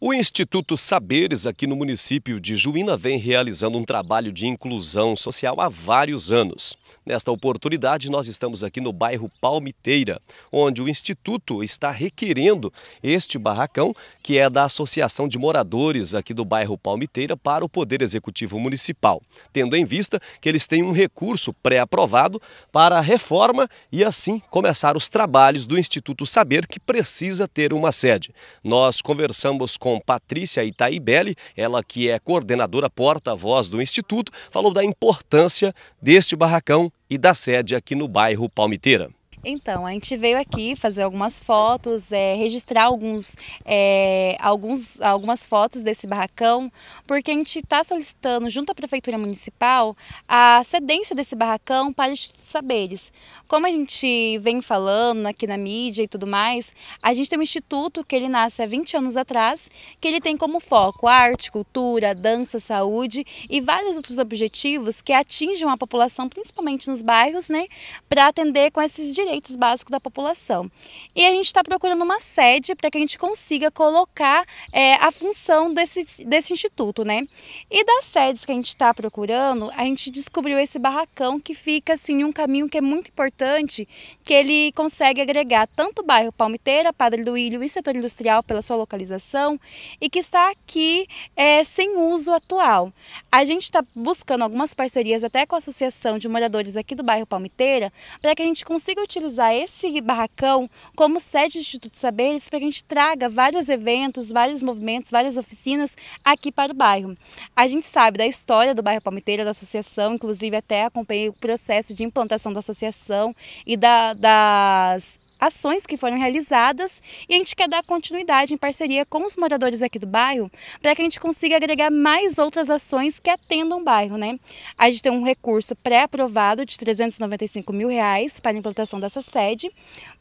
O Instituto Saberes, aqui no município de Juína, vem realizando um trabalho de inclusão social há vários anos. Nesta oportunidade, nós estamos aqui no bairro Palmiteira, onde o Instituto está requerendo este barracão, que é da Associação de Moradores aqui do bairro Palmiteira, para o Poder Executivo Municipal, tendo em vista que eles têm um recurso pré-aprovado para a reforma e assim começar os trabalhos do Instituto Saber, que precisa ter uma sede. Nós conversamos com com Patrícia Itaibelli, ela que é coordenadora porta-voz do Instituto, falou da importância deste barracão e da sede aqui no bairro Palmiteira. Então, a gente veio aqui fazer algumas fotos, é, registrar alguns, é, alguns, algumas fotos desse barracão, porque a gente está solicitando junto à Prefeitura Municipal a cedência desse barracão para o Instituto Saberes. Como a gente vem falando aqui na mídia e tudo mais, a gente tem um instituto que ele nasce há 20 anos atrás, que ele tem como foco arte, cultura, dança, saúde e vários outros objetivos que atingem a população, principalmente nos bairros, né, para atender com esses direitos direitos básicos da população. E a gente está procurando uma sede para que a gente consiga colocar é, a função desse, desse instituto, né? E das sedes que a gente está procurando, a gente descobriu esse barracão que fica assim um caminho que é muito importante, que ele consegue agregar tanto o bairro Palmiteira, Padre Duílio e setor industrial pela sua localização e que está aqui é, sem uso atual. A gente está buscando algumas parcerias até com a Associação de Moradores aqui do bairro Palmiteira para que a gente consiga utilizar utilizar esse barracão como sede do Instituto Saberes para que a gente traga vários eventos, vários movimentos, várias oficinas aqui para o bairro. A gente sabe da história do bairro Palmiteira, da associação, inclusive até acompanhei o processo de implantação da associação e da, das ações que foram realizadas e a gente quer dar continuidade em parceria com os moradores aqui do bairro para que a gente consiga agregar mais outras ações que atendam o bairro, né? A gente tem um recurso pré-aprovado de 395 mil reais para a implantação da nossa sede.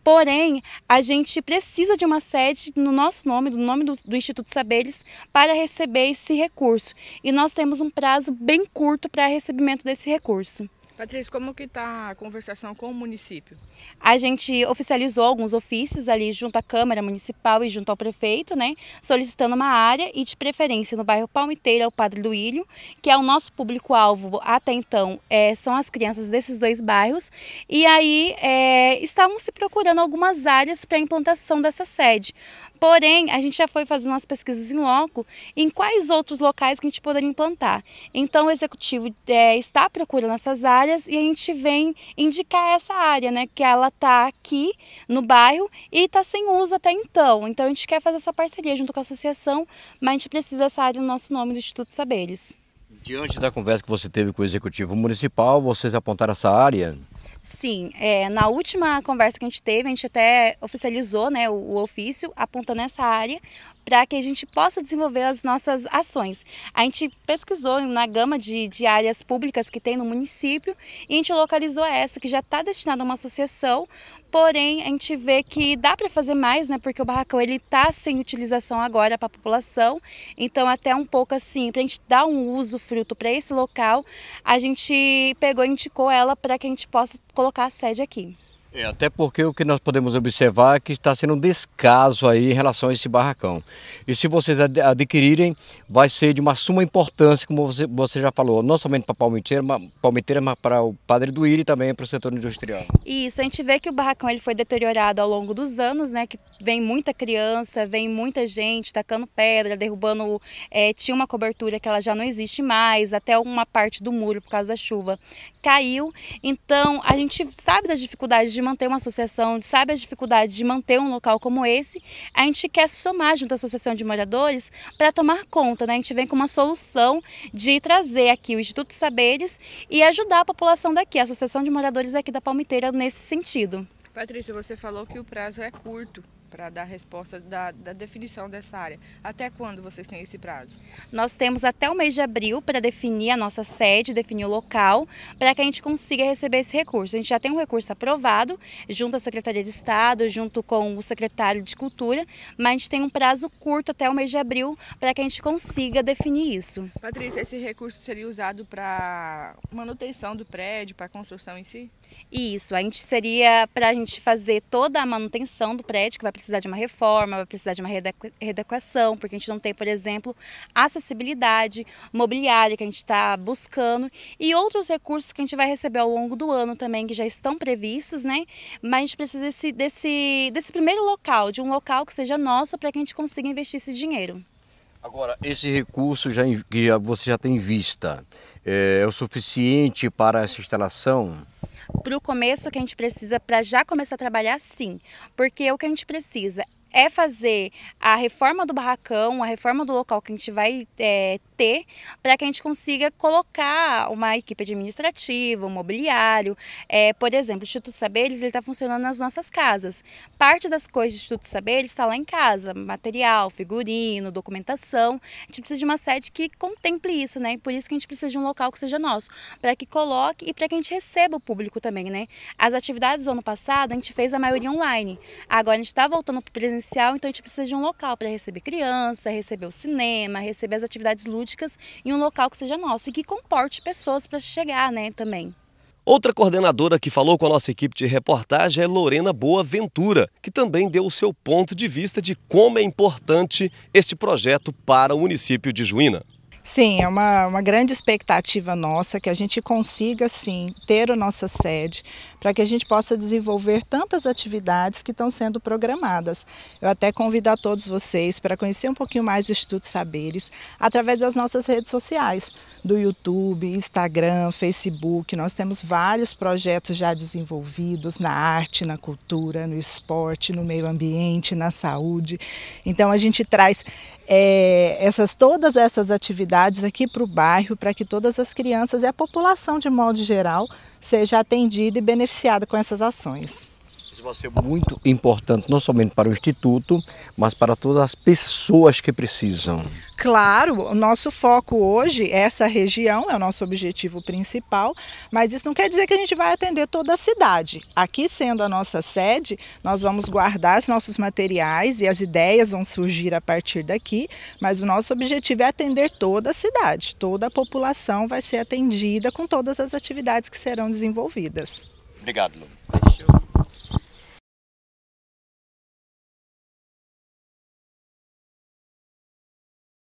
Porém, a gente precisa de uma sede no nosso nome, no nome do, do Instituto Saberes, para receber esse recurso. E nós temos um prazo bem curto para recebimento desse recurso. Patrícia, como que está a conversação com o município? A gente oficializou alguns ofícios ali junto à Câmara Municipal e junto ao prefeito, né? Solicitando uma área e de preferência no bairro Palmiteira, o Padre Duílio, que é o nosso público-alvo até então, é, são as crianças desses dois bairros. E aí é, estavam se procurando algumas áreas para a implantação dessa sede. Porém, a gente já foi fazendo umas pesquisas em loco em quais outros locais que a gente poderia implantar. Então, o executivo é, está procurando essas áreas e a gente vem indicar essa área, né? Que ela está aqui no bairro e está sem uso até então. Então, a gente quer fazer essa parceria junto com a associação, mas a gente precisa dessa área no nosso nome do Instituto Saberes. Diante da conversa que você teve com o executivo municipal, vocês apontaram essa área? Sim, é, na última conversa que a gente teve, a gente até oficializou né, o, o ofício apontando essa área, para que a gente possa desenvolver as nossas ações. A gente pesquisou na gama de, de áreas públicas que tem no município e a gente localizou essa, que já está destinada a uma associação, porém a gente vê que dá para fazer mais, né? Porque o barracão ele está sem utilização agora para a população, então até um pouco assim, para a gente dar um uso fruto para esse local, a gente pegou e indicou ela para que a gente possa colocar a sede aqui. É, até porque o que nós podemos observar é que está sendo um descaso aí em relação a esse barracão. E se vocês adquirirem, vai ser de uma suma importância, como você, você já falou, não somente para Palmiteira, Palmiteira, mas para o Padre do Iri e também para o setor industrial. Isso, a gente vê que o barracão ele foi deteriorado ao longo dos anos, né? Que vem muita criança, vem muita gente tacando pedra, derrubando. É, tinha uma cobertura que ela já não existe mais, até uma parte do muro por causa da chuva caiu. Então a gente sabe das dificuldades de manter uma associação, sabe as dificuldades de manter um local como esse, a gente quer somar junto à associação de moradores para tomar conta, né? A gente vem com uma solução de trazer aqui o Instituto Saberes e ajudar a população daqui, a associação de moradores aqui da Palmiteira nesse sentido. Patrícia, você falou que o prazo é curto para dar resposta da, da definição dessa área. Até quando vocês têm esse prazo? Nós temos até o mês de abril para definir a nossa sede, definir o local, para que a gente consiga receber esse recurso. A gente já tem um recurso aprovado, junto à Secretaria de Estado, junto com o secretário de Cultura, mas a gente tem um prazo curto até o mês de abril para que a gente consiga definir isso. Patrícia, esse recurso seria usado para manutenção do prédio, para a construção em si? Isso, a gente seria para a gente fazer toda a manutenção do prédio, que vai precisar de uma reforma, vai precisar de uma readequação, porque a gente não tem, por exemplo, acessibilidade, mobiliária que a gente está buscando e outros recursos que a gente vai receber ao longo do ano também, que já estão previstos, né? Mas a gente precisa desse, desse, desse primeiro local, de um local que seja nosso para que a gente consiga investir esse dinheiro. Agora, esse recurso já, que você já tem em vista é, é o suficiente para essa instalação? para o começo que a gente precisa, para já começar a trabalhar, sim. Porque o que a gente precisa é fazer a reforma do barracão, a reforma do local que a gente vai é, ter para que a gente consiga colocar uma equipe administrativa, um mobiliário. É, por exemplo, o Instituto Saberes está funcionando nas nossas casas. Parte das coisas do Instituto Saberes está lá em casa, material, figurino, documentação. A gente precisa de uma sede que contemple isso, né? por isso que a gente precisa de um local que seja nosso, para que coloque e para que a gente receba o público também, né? As atividades do ano passado a gente fez a maioria online. Agora a gente está voltando para o presencial, então a gente precisa de um local para receber criança, receber o cinema, receber as atividades lúdicas terapêuticas em um local que seja nosso e que comporte pessoas para chegar né, também. Outra coordenadora que falou com a nossa equipe de reportagem é Lorena Boa Ventura, que também deu o seu ponto de vista de como é importante este projeto para o município de Juína. Sim, é uma, uma grande expectativa nossa que a gente consiga, sim, ter a nossa sede para que a gente possa desenvolver tantas atividades que estão sendo programadas. Eu até convido a todos vocês para conhecer um pouquinho mais do Instituto Saberes através das nossas redes sociais, do YouTube, Instagram, Facebook. Nós temos vários projetos já desenvolvidos na arte, na cultura, no esporte, no meio ambiente, na saúde. Então a gente traz é, essas todas essas atividades atividades aqui para o bairro, para que todas as crianças e a população de modo geral seja atendida e beneficiada com essas ações vai ser muito importante, não somente para o Instituto, mas para todas as pessoas que precisam. Claro, o nosso foco hoje, essa região, é o nosso objetivo principal, mas isso não quer dizer que a gente vai atender toda a cidade. Aqui sendo a nossa sede, nós vamos guardar os nossos materiais e as ideias vão surgir a partir daqui, mas o nosso objetivo é atender toda a cidade, toda a população vai ser atendida com todas as atividades que serão desenvolvidas. Obrigado, Lu.